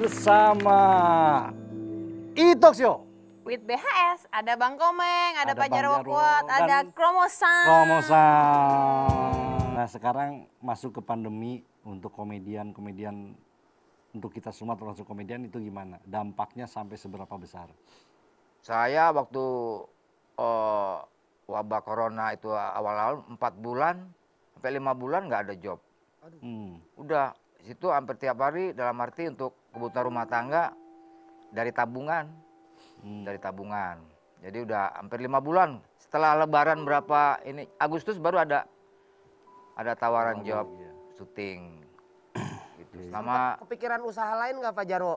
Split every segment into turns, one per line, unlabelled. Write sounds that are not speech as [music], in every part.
bersama Itoksio.
With BHS, ada Bang Komeng, ada, ada Pak Jarwo Kuat, ada Kromosan.
Kromosan. Nah sekarang masuk ke pandemi untuk komedian-komedian, untuk kita semua termasuk komedian itu gimana? Dampaknya sampai seberapa besar?
Saya waktu uh, wabah corona itu awal-awal 4 bulan, sampai 5 bulan nggak ada job. Hmm. Udah, situ hampir tiap hari dalam arti untuk kebutuhan rumah tangga dari tabungan hmm. dari tabungan jadi udah hampir lima bulan setelah lebaran berapa ini Agustus baru ada ada tawaran oh, job iya. syuting gitu. Iya. Sama kepikiran usaha lain nggak Pak Jarwo?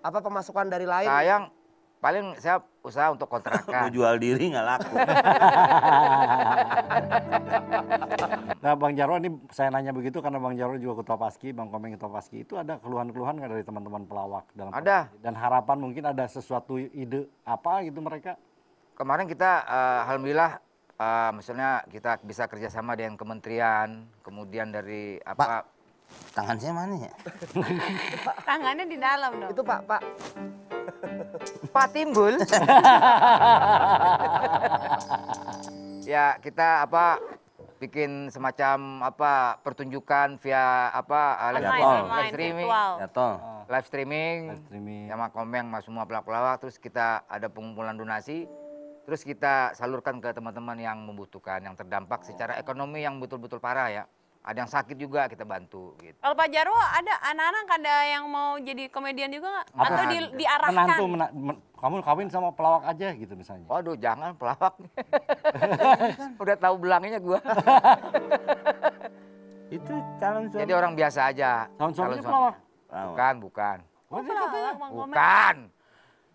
Apa pemasukan dari lain? Sayang paling saya usaha untuk kontrakan. [laughs]
jual diri nggak laku. [laughs] nah Bang Jarwo ini saya nanya begitu karena Bang Jarwo juga ketua paski, Bang Komeng ketua paski itu ada keluhan-keluhan nggak dari teman-teman pelawak dalam ada dan harapan mungkin ada sesuatu ide apa gitu mereka? Kemarin kita
uh, alhamdulillah uh, eh, misalnya kita bisa kerjasama dengan kementerian, kemudian dari apa? Pak Tangan saya mana ya? [laughs]
Tangannya di dalam dong. Itu Pak, Pak.
Pak Timbul. [laughs] ya, kita apa bikin semacam apa pertunjukan via apa eh, online, live, online, live streaming. Ya, oh. Live streaming. Live streaming. Sama komeng sama semua pelawak-pelawak terus kita ada pengumpulan donasi terus kita salurkan ke teman-teman yang membutuhkan, yang terdampak secara ekonomi yang betul-betul parah ya ada yang sakit juga kita bantu gitu.
Kalau Pak Jarwo ada anak-anak ada yang mau jadi komedian juga nggak? Atau di, diarahkan? Menantu, mena,
men, kamu kawin sama pelawak aja gitu misalnya. Waduh jangan pelawak. [laughs] Udah tahu belangnya gue.
[laughs] Itu calon suami. Jadi orang biasa aja. Calon suami pelawak? Bukan, bukan. Oh, pelawak, bukan.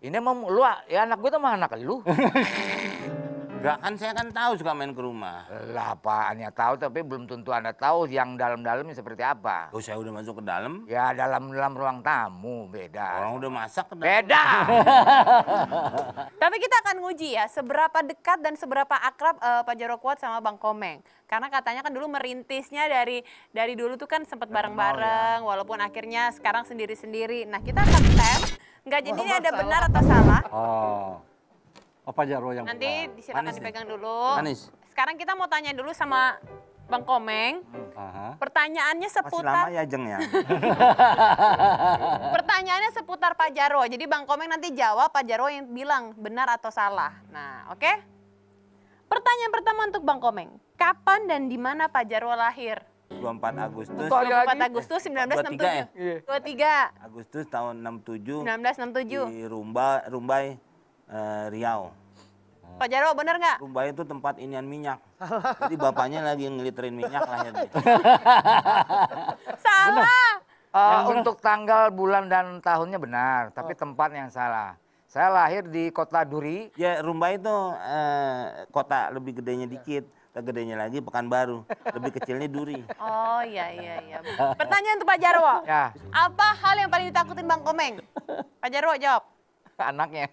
Ini emang lu, ya anak gue tuh mah anak lu. [laughs] Enggak kan saya kan tahu suka main ke rumah. Lah apaannya tahu tapi belum tentu Anda tahu yang dalam-dalamnya seperti apa. Oh saya udah masuk ke dalam? Ya dalam dalam ruang tamu beda. Orang udah masak ke Beda.
[laughs] tapi kita akan nguji ya seberapa dekat dan seberapa akrab uh, Pak Jero Kuat sama Bang Komeng. Karena katanya kan dulu merintisnya dari dari dulu tuh kan sempat ya. bareng-bareng ya. walaupun akhirnya sekarang sendiri-sendiri. Nah, kita akan tes Enggak jadi ini ada benar atau salah.
Oh apa Jarwo yang Nanti
buka. disilakan Manis dipegang dulu. Manis. Sekarang kita mau tanya dulu sama Bang Komeng.
-huh. Hmm,
Pertanyaannya seputar Masih lama
ya Jeng ya. [laughs]
[laughs] Pertanyaannya seputar Pak Jarwo. Jadi Bang Komeng nanti jawab Pak Jarwo yang bilang benar atau salah. Nah, oke? Okay? Pertanyaan pertama untuk Bang Komeng. Kapan dan di mana Pak Jarwo lahir?
24 Agustus. 24 Agustus 1967. 23. Ya? 23. Agustus tahun 67. 1967. Di Rumba, Rumbai uh, Riau.
Pak Jarwo benar nggak?
Rumbai itu tempat inian minyak. Jadi bapaknya lagi ngeliterin minyak lahirnya.
Salah. Uh, untuk tanggal, bulan dan tahunnya benar, tapi oh. tempat yang salah. Saya lahir di kota Duri. Ya Rumbai itu uh, eh,
kota lebih gedenya dikit gedenya lagi Pekanbaru, lebih kecilnya Duri.
Oh iya iya iya. Pertanyaan untuk Pak Jarwo. Ya. Apa hal yang paling ditakutin Bang Komeng? Pak Jarwo jawab anaknya.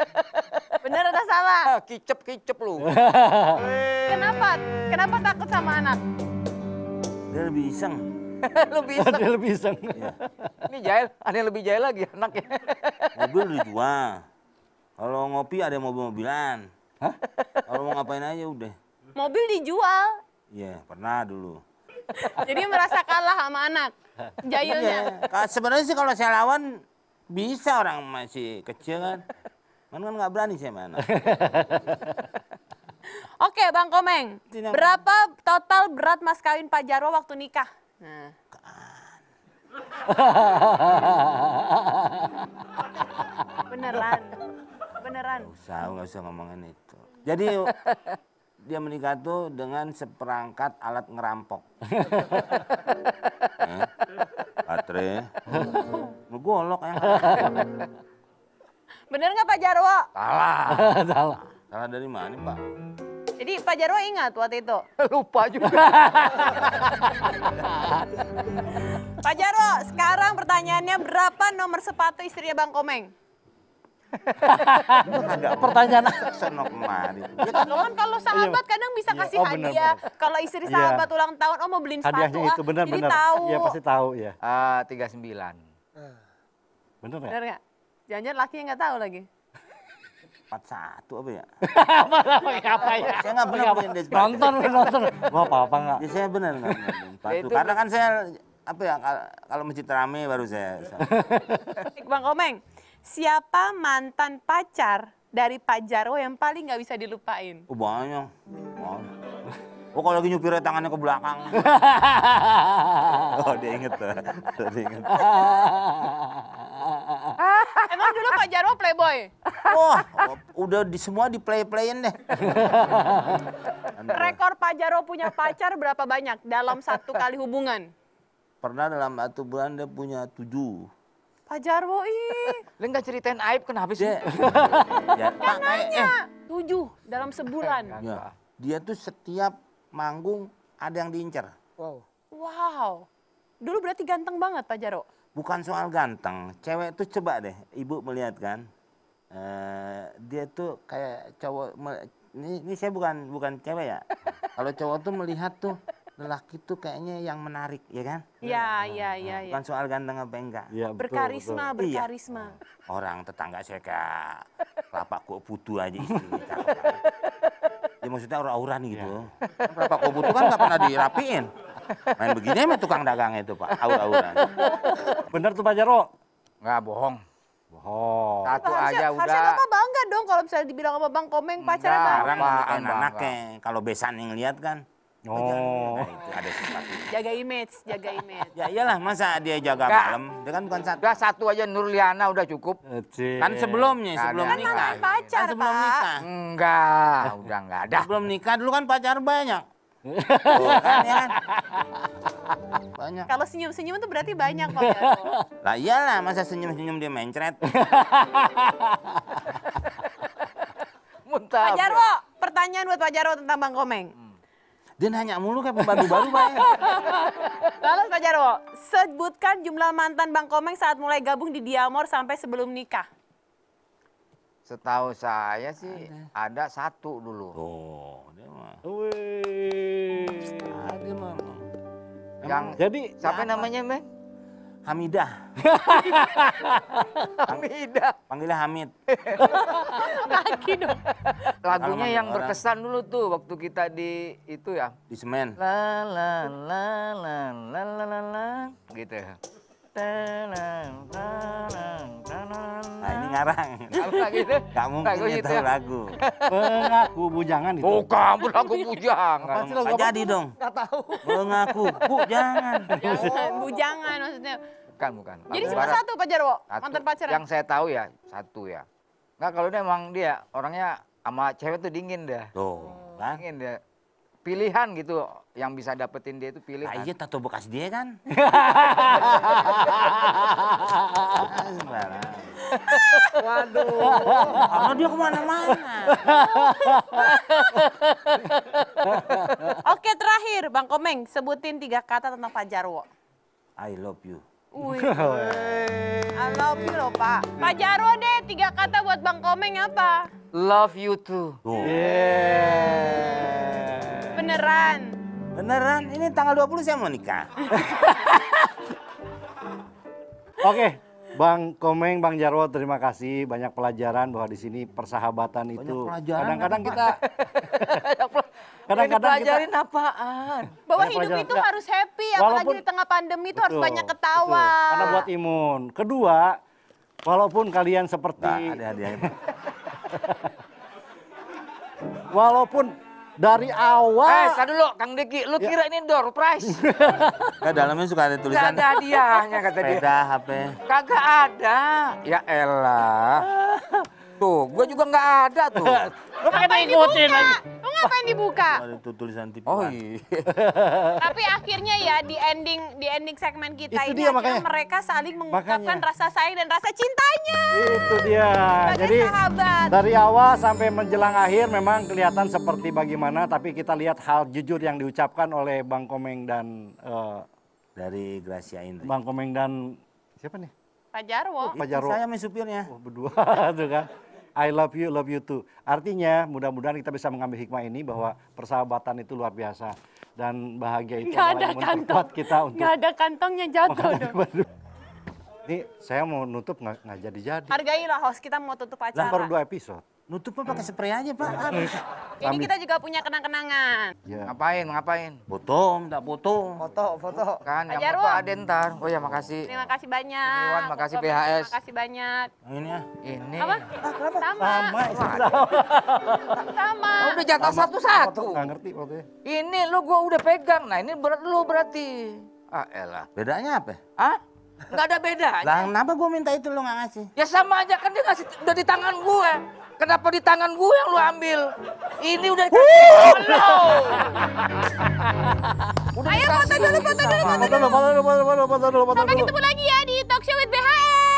[laughs] Bener atau salah? [laughs] Kicep-kicep lu. [laughs] Kenapa? Kenapa takut sama anak? Dia lebih iseng. lebih iseng. Dia
lebih iseng. Iya.
Ini
jahil, ada yang lebih jahil lagi anaknya. Mobil dijual Kalau ngopi ada mobil-mobilan. Kalau mau ngapain aja udah.
Mobil dijual?
Iya, pernah dulu.
Jadi merasa kalah sama anak,
iya. jahilnya. Ya. Sebenarnya sih kalau saya lawan bisa orang masih kecil kan. Man kan nggak berani sih mana. [laughs]
Oke Bang Komeng, Tidak berapa total berat mas kawin Pak Jarwo waktu nikah? Hmm. beneran, beneran. Gak
usah, gak usah ngomongin itu. Jadi dia menikah tuh dengan seperangkat alat ngerampok.
[laughs]
baterai. [laughs] Lu golok ya.
Bener nggak Pak Jarwo?
Salah. [laughs] Salah. Salah dari mana Pak?
Jadi Pak Jarwo ingat waktu itu? [laughs] Lupa juga. Pak Jarwo, sekarang pertanyaannya berapa nomor sepatu istrinya Bang Komeng?
Pertanyaan seno kemarin.
Ya kan? kalau sahabat iya. kadang bisa iya. kasih oh, bener, hadiah. Kalau istri iya. sahabat yeah. ulang tahun, oh mau beliin sepatu. Hadiahnya itu benar ah, benar. Iya pasti
tahu ya. Uh, 39. Bener
ya? Bener
gak? Jangan-jangan laki yang gak tahu lagi. 41
apa ya?
[laughs] apa ya? Saya nggak benar beliin ya? dia Nonton, nonton. Mau apa-apa nggak?
Ya saya benar nggak beliin sepatu. Karena kan saya apa ya kalau masjid rame baru saya.
[laughs] Bang Komeng, Siapa mantan pacar dari Pak Jarwo yang paling nggak bisa dilupain?
Oh, banyak. banyak. Oh kalau lagi nyupirnya tangannya ke belakang. [laughs] oh dia inget tuh. Dia inget.
Emang dulu Pak Jarwo playboy?
Wah, oh, udah di semua di play-playin deh.
Rekor Pak Jarwo punya pacar berapa banyak dalam satu kali hubungan?
Pernah dalam satu bulan dia punya tujuh.
Pak Jarwo
ih. Lu enggak ceritain aib kenapa sih? [laughs] Ya, kan nanya. Eh. Tujuh dalam
sebulan. Ya.
Dia tuh setiap manggung ada yang diincar.
Wow. Wow. Dulu berarti ganteng banget Pak Jarwo.
Bukan soal ganteng, cewek tuh coba deh, ibu melihat kan. Uh, dia tuh kayak cowok, ini, ini saya bukan bukan cewek ya. Kalau cowok tuh melihat tuh lelaki itu kayaknya yang menarik, ya kan?
Iya, nah, iya, iya. Ya. Bukan
soal ganteng apa enggak. Ya, betul, berkarisma, betul.
berkarisma. Iya.
Orang tetangga saya kayak lapak kok putu aja istrinya. Gitu. ya maksudnya aura-auran gitu. Ya. Lapak kok putu kan nggak pernah dirapiin. Main begini sama tukang dagang itu Pak, aura aura Bener tuh Pak Jaro? Enggak, bohong. Bohong. Satu harusnya, aja udah. Harusnya Bapak
bangga dong kalau misalnya dibilang sama Bang Komeng pacaran Enggak, Orang anaknya, anaknya.
Kalau besan yang lihat kan, Oh, nah, itu ada simpati.
Jaga
image, jaga image.
ya iyalah masa dia jaga gak, malam, dia kan bukan satu. Udah satu aja Nurliana udah cukup. Ece. Kan sebelumnya, sebelum kan nikah. Kan
pacar, kan sebelum Pak. nikah.
Enggak, udah
enggak ada. Sebelum nikah dulu kan pacar banyak. Oh, kan, ya kan?
banyak. Kalau senyum-senyum itu berarti banyak Pak
Lah iyalah, masa senyum-senyum dia mencret.
[laughs] Muntah. Pak Jarwo, pertanyaan buat Pak Jarwo tentang Bang Komeng.
Dia nanya mulu kayak pembantu baru Pak
[laughs] Lalu Pak Jarwo, sebutkan jumlah mantan Bang Komeng saat mulai gabung di Diamor sampai sebelum nikah.
Setahu saya sih ada, ada satu dulu. Oh, dia mah. Wih. Ada dia mah.
Yang jadi siapa namanya, bang. Hamidah. [laughs] Hamidah. Panggilnya Hamid. [laughs] Lagi dong. Lagunya yang berkesan
dulu tuh waktu kita di itu ya. Di semen. La la la la la la la la. Gitu. Ya. La, la, la
sekarang. Narang itu. Gak mungkin lagu itu gitu ya? lagu. [laughs] Mengaku bujangan itu. Bukan berlagu bujangan. Pasti jadi dong. Gak tahu. Mengaku bujangan.
bujangan maksudnya.
Bukan, bukan. Jadi cuma satu
Pak Jarwo, mantan pacaran. Ya? Yang
saya tahu ya, satu ya. Enggak kalau dia emang dia orangnya sama cewek tuh dingin dia. Tuh, oh. kan? Dingin dia. pilihan gitu yang bisa dapetin dia itu pilihan. Nah, iya tato bekas dia kan. [laughs]
Waduh. Karena dia kemana-mana. Oke terakhir Bang Komeng sebutin tiga kata tentang Pak Jarwo. I love you. Wih. I love you loh Pak. Pak Jarwo deh tiga kata buat Bang Komeng apa?
Love you too. Oh.
Yeah.
Beneran.
Beneran, ini tanggal 20 saya mau
nikah. [laughs] Oke, Bang Komeng, Bang Jarwo, terima kasih banyak pelajaran bahwa di sini persahabatan itu kadang-kadang kita [laughs] kadang-kadang kita
apaan? Bahwa hidup hidup itu ya, harus happy apalagi walaupun, di tengah pandemi itu betul, harus banyak ketawa. Betul. Karena buat
imun. Kedua, walaupun kalian seperti nah, ya, [laughs] walaupun dari awal. Eh, kan
dulu Kang Diki, lu ya. kira ini door prize.
Enggak [laughs] dalamnya suka ada tulisan. Gak ada hadiahnya kata dia. Beda HP.
Kagak ada.
Ya elah. [laughs] Tuh, gue juga nggak ada tuh.
Lu kan ngikutin lagi yang dibuka?
Itu tulisan tipe. Oh iya. [laughs]
Tapi akhirnya ya di ending di ending segmen kita itu ini dia, makanya, mereka saling mengungkapkan makanya. rasa sayang dan rasa cintanya. Itu
dia. Sebagai Jadi sahabat. dari awal sampai menjelang akhir memang kelihatan seperti bagaimana tapi kita lihat hal jujur yang diucapkan oleh Bang Komeng dan uh, dari Gracia Indri. Bang Komeng dan siapa nih?
Pak Jarwo. Oh, Pak Jarwo. Saya main
supirnya. Oh, berdua [laughs] tuh kan. I love you, love you too. Artinya mudah-mudahan kita bisa mengambil hikmah ini bahwa persahabatan itu luar biasa dan bahagia itu ada kantong. kita untuk Gak
ada kantongnya jatuh
[laughs] Ini saya mau nutup nggak jadi-jadi.
Hargailah host, kita mau tutup acara. Lah dua
episode. Nutup
pakai spray aja pak. Iya. Ini kita juga punya kenang-kenangan.
Ya. Ngapain, ngapain? Foto, enggak foto. Foto, foto. Kan, yang foto ada ntar. Oh ya, makasih. Terima
kasih banyak. Ini makasih Foto, PHS. Terima kasih banyak.
Ini ya. Ini. Apa?
Ah, kenapa? Sama. Sama. Sama. Sama.
Oh, udah jatah satu-satu.
Enggak ngerti fotonya.
Ini lu gua udah pegang. Nah, ini berat lu berarti.
Ah, elah. Bedanya apa?
Ah? Gak ada bedanya. Lah kenapa gue minta itu lo gak ngasih? Ya sama aja kan dia ngasih udah di tangan gue. Kenapa di tangan gue yang lo ambil? Ini udah di tangan lo.
[laughs] Ayo foto dulu, foto dulu, foto
dulu. dulu, dulu, dulu,
Sampai ketemu
lagi ya di Talk Show with BHN.